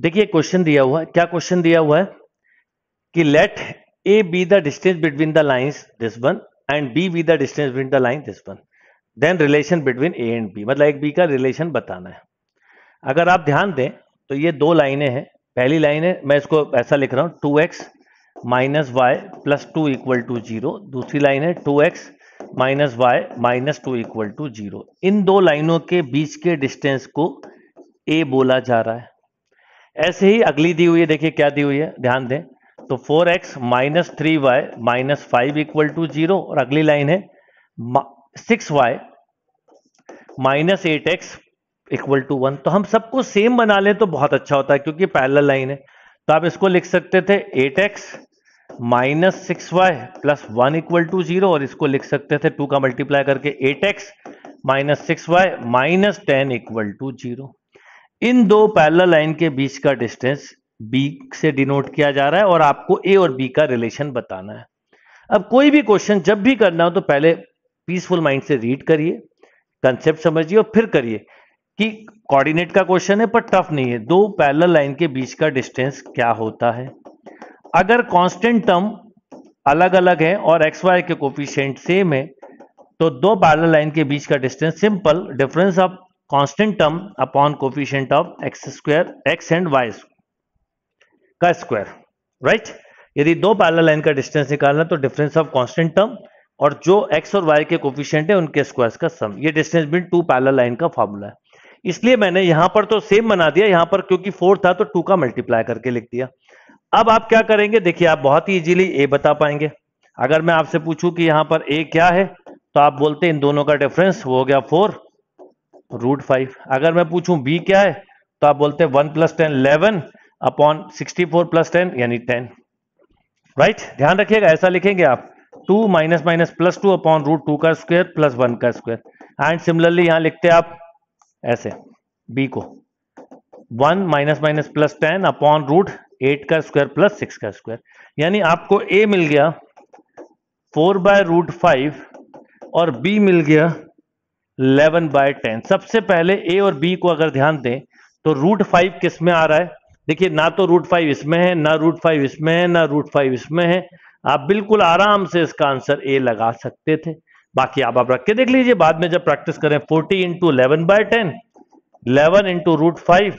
देखिए क्वेश्चन दिया हुआ है क्या क्वेश्चन दिया हुआ है कि let A be the distance between the lines this one and B be the distance between the line this one then relation between A and B मतलब एक बी का रिलेशन बताना है अगर आप ध्यान दें तो ये दो लाइनें हैं पहली लाइन है मैं इसको ऐसा लिख रहा हूं two x minus y plus two equal to zero दूसरी लाइन है two x minus y minus two equal to zero इन दो लाइनों के बीच के डिस्टेंस को ए बोला जा रहा है ऐसे ही अगली दी हुई है देखिए क्या दी हुई है ध्यान दें तो 4x x minus three y minus five equal to zero और अगली लाइन है six y minus eight x equal to one तो हम सबको सेम बना लें तो बहुत अच्छा होता है क्योंकि पैरल लाइन है तो आप इसको लिख सकते थे eight x minus six y plus one equal to zero और इसको लिख सकते थे टू का मल्टीप्लाई करके eight x minus six y minus ten equal to zero इन दो पैरल लाइन के बीच का डिस्टेंस बी से डिनोट किया जा रहा है और आपको ए और बी का रिलेशन बताना है अब कोई भी क्वेश्चन जब भी करना हो तो पहले पीसफुल माइंड से रीड करिए कंसेप्ट समझिए और फिर करिए कि कोऑर्डिनेट का क्वेश्चन है पर टफ नहीं है दो पैरल लाइन के बीच का डिस्टेंस क्या होता है अगर कांस्टेंट टर्म अलग अलग है और एक्स वाई के कोफिशियंट सेम है तो दो पैरल लाइन के बीच का distance simple difference of constant term upon coefficient of x square x and y का स्क्वायर राइट यदि दो पैरल लाइन का डिस्टेंस निकालना तो डिफरेंस ऑफ कांस्टेंट टर्म और जो एक्स और वाई के कोफिशियंट है उनके स्क्वायर का सम ये distance between two parallel line का फॉर्मूला है इसलिए मैंने यहां पर तो सेम बना दिया यहां पर क्योंकि फोर था तो टू का मल्टीप्लाई करके लिख दिया अब आप क्या करेंगे देखिए आप बहुत ही इजीली ए बता पाएंगे अगर मैं आपसे पूछूं कि यहां पर ए क्या है तो आप बोलते हैं इन दोनों का डिफरेंस वो हो गया फोर रूट फाइव अगर मैं पूछूं बी क्या है तो आप बोलते हैं one plus ten eleven upon sixty four plus ten यानी टेन राइट ध्यान रखिएगा ऐसा लिखेंगे आप two minus minus plus two upon root two का स्क्वायर प्लस वन का स्क्वायर एंड सिमिलरली यहां लिखते हैं आप ऐसे बी को one minus minus plus ten upon root eight का स्क्वायर प्लस सिक्स का स्क्वायर यानी आपको ए मिल गया फोर बाय रूट फाइव और बी मिल गया इलेवन बाय टेन सबसे पहले ए और बी को अगर ध्यान दें तो रूट फाइव किस में आ रहा है देखिए ना तो रूट फाइव इसमें है ना रूट फाइव इसमें है ना रूट फाइव इसमें है आप बिल्कुल आराम से इसका आंसर ए लगा सकते थे बाकी आप आप रख के देख लीजिए बाद में जब प्रैक्टिस करें forty into eleven by ten eleven into root five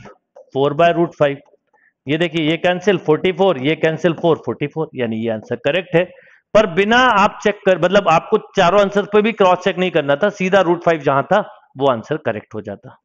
four by root five ये देखिए ये कैंसिल फोर्टी फोर ये कैंसिल फोर फोर्टी फोर यानी ये आंसर करेक्ट है पर बिना आप चेक कर मतलब आपको चारों आंसर पर भी क्रॉस चेक नहीं करना था सीधा रूट फाइव जहां था वो आंसर करेक्ट हो जाता